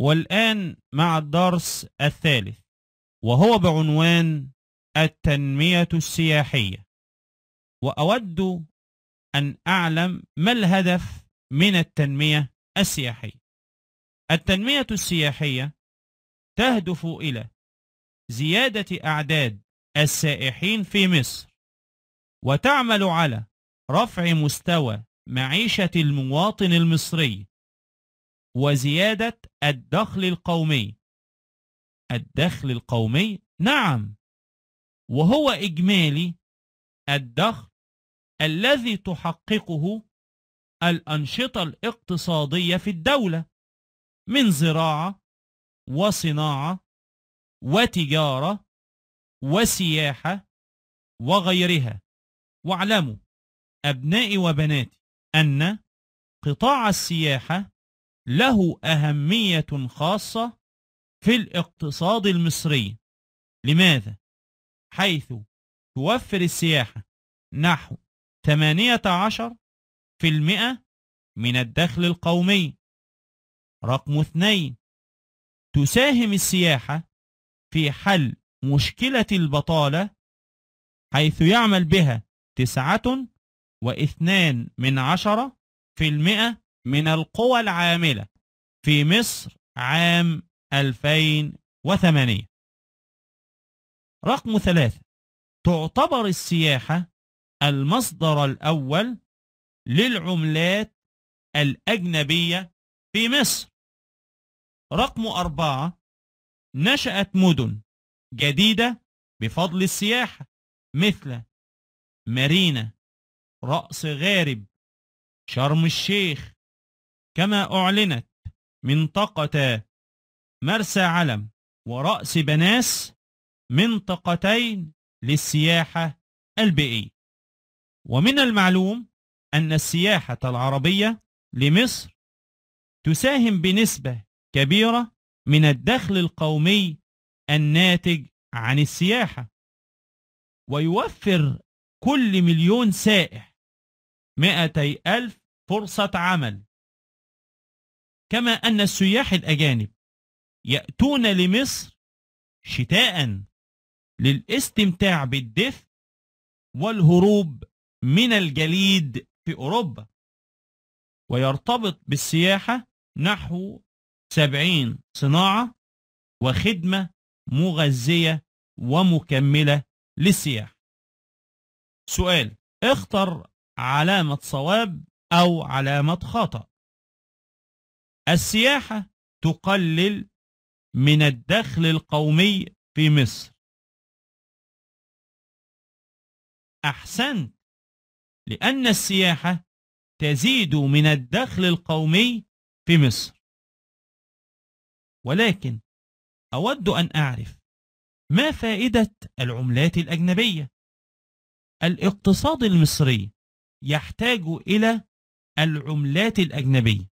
والآن مع الدرس الثالث وهو بعنوان التنمية السياحية وأود أن أعلم ما الهدف من التنمية السياحية التنمية السياحية تهدف إلى زيادة أعداد السائحين في مصر وتعمل على رفع مستوى معيشة المواطن المصري وزيادة الدخل القومي الدخل القومي نعم وهو إجمالي الدخل الذي تحققه الأنشطة الاقتصادية في الدولة من زراعة وصناعة وتجارة وسياحة وغيرها واعلموا أبنائي وبناتي أن قطاع السياحة له أهمية خاصة في الاقتصاد المصري لماذا؟ حيث توفر السياحة نحو 18% من الدخل القومي رقم اثنين تساهم السياحة في حل مشكلة البطالة حيث يعمل بها تسعة واثنان من عشرة في المئة من القوى العاملة في مصر عام 2008 رقم ثلاثة تعتبر السياحة المصدر الأول للعملات الأجنبية في مصر رقم أربعة نشأت مدن جديدة بفضل السياحة مثل مارينا رأس غارب شرم الشيخ كما أعلنت منطقة مرسى علم ورأس بناس منطقتين للسياحة البيئية ومن المعلوم أن السياحة العربية لمصر تساهم بنسبة كبيرة من الدخل القومي الناتج عن السياحة ويوفر كل مليون سائح 200 ألف فرصة عمل كما أن السياح الأجانب يأتون لمصر شتاء للاستمتاع بالدفء والهروب من الجليد في أوروبا ويرتبط بالسياحة نحو 70 صناعة وخدمة مغذية ومكملة للسياحة سؤال اختر علامة صواب أو علامة خطأ السياحة تقلل من الدخل القومي في مصر أحسنت لأن السياحة تزيد من الدخل القومي في مصر ولكن أود أن أعرف ما فائدة العملات الأجنبية؟ الاقتصاد المصري يحتاج إلى العملات الأجنبية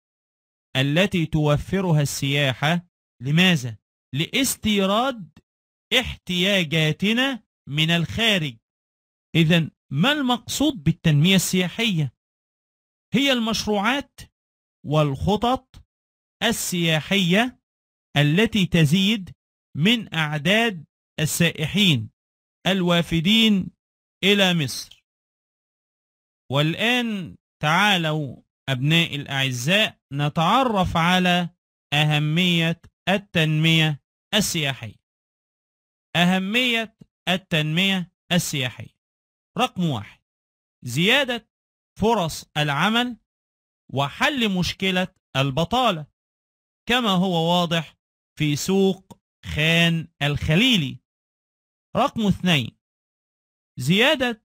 التي توفرها السياحة لماذا؟ لاستيراد احتياجاتنا من الخارج إذا ما المقصود بالتنمية السياحية؟ هي المشروعات والخطط السياحية التي تزيد من أعداد السائحين الوافدين إلى مصر والآن تعالوا أبناء الأعزاء نتعرف على أهمية التنمية السياحية أهمية التنمية السياحية رقم واحد زيادة فرص العمل وحل مشكلة البطالة كما هو واضح في سوق خان الخليلي رقم اثنين زيادة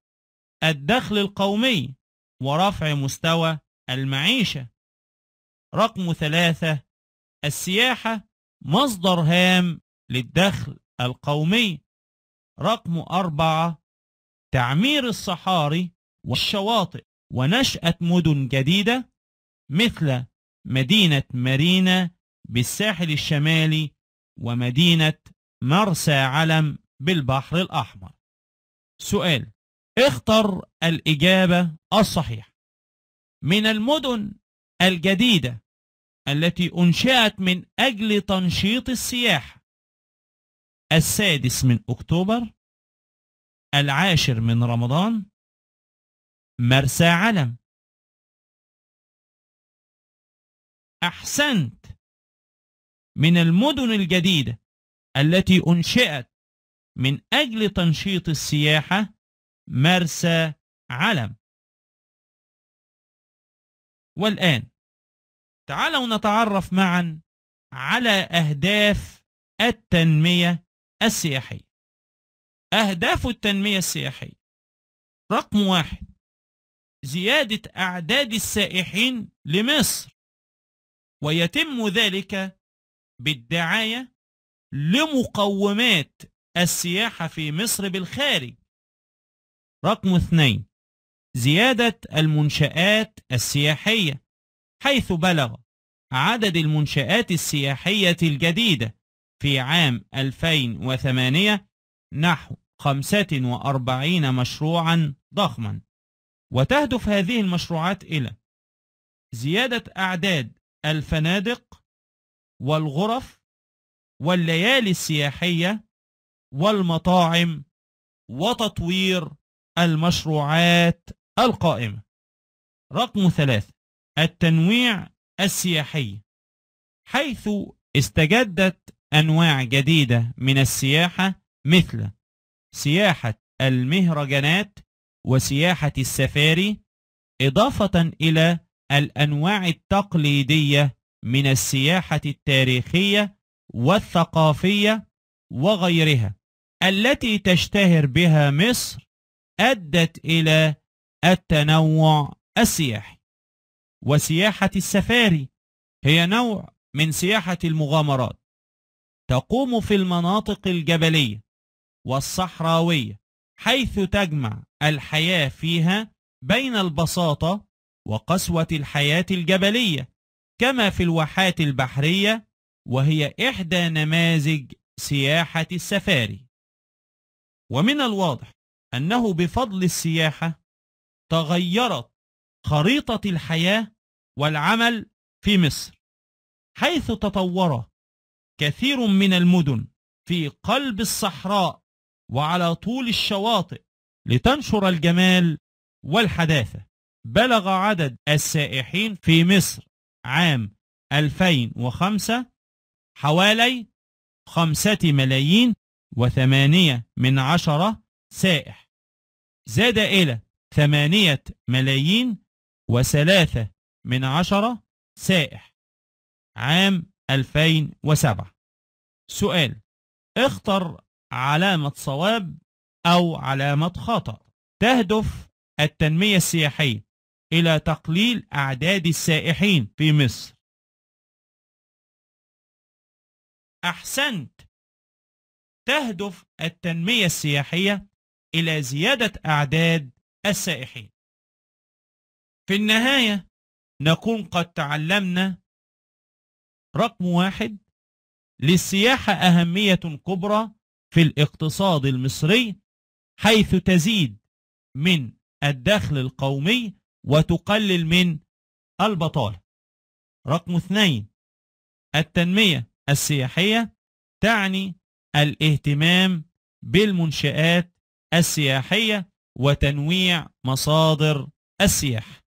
الدخل القومي ورفع مستوى المعيشة رقم ثلاثة السياحة مصدر هام للدخل القومي رقم أربعة تعمير الصحاري والشواطئ ونشأة مدن جديدة مثل مدينة مارينا بالساحل الشمالي ومدينة مرسى علم بالبحر الأحمر سؤال اختر الإجابة الصحيحة من المدن الجديدة التي أنشئت من أجل تنشيط السياحة السادس من أكتوبر العاشر من رمضان مرسى علم أحسنت من المدن الجديدة التي أنشئت من أجل تنشيط السياحة مرسى علم والآن تعالوا نتعرف معا على أهداف التنمية السياحية أهداف التنمية السياحية رقم واحد زيادة أعداد السائحين لمصر ويتم ذلك بالدعاية لمقومات السياحة في مصر بالخارج رقم اثنين زيادة المنشآت السياحية حيث بلغ عدد المنشآت السياحية الجديدة في عام 2008 نحو 45 مشروعا ضخما وتهدف هذه المشروعات إلى زيادة أعداد الفنادق والغرف والليالي السياحية والمطاعم وتطوير المشروعات القائمة رقم ثلاثة التنويع السياحي حيث استجدت أنواع جديدة من السياحة مثل سياحة المهرجانات وسياحة السفاري إضافة إلى الأنواع التقليدية من السياحة التاريخية والثقافية وغيرها التي تشتهر بها مصر أدت إلى التنوع السياحي وسياحة السفاري هي نوع من سياحة المغامرات تقوم في المناطق الجبلية والصحراوية حيث تجمع الحياة فيها بين البساطة وقسوة الحياة الجبلية كما في الواحات البحرية وهي إحدى نماذج سياحة السفاري ومن الواضح أنه بفضل السياحة تغيرت خريطة الحياة والعمل في مصر حيث تطور كثير من المدن في قلب الصحراء وعلى طول الشواطئ لتنشر الجمال والحداثة بلغ عدد السائحين في مصر عام 2005 حوالي خمسة ملايين وثمانية من عشرة سائح زاد إلى ثمانية ملايين وثلاثة من عشرة سائح عام 2007 سؤال اختر علامة صواب أو علامة خطأ تهدف التنمية السياحية إلى تقليل أعداد السائحين في مصر أحسنت تهدف التنمية السياحية إلى زيادة أعداد السائحين في النهاية نكون قد تعلمنا رقم واحد للسياحة أهمية كبرى في الاقتصاد المصري حيث تزيد من الدخل القومي وتقلل من البطالة رقم اثنين التنمية السياحية تعني الاهتمام بالمنشآت السياحية وتنويع مصادر السياح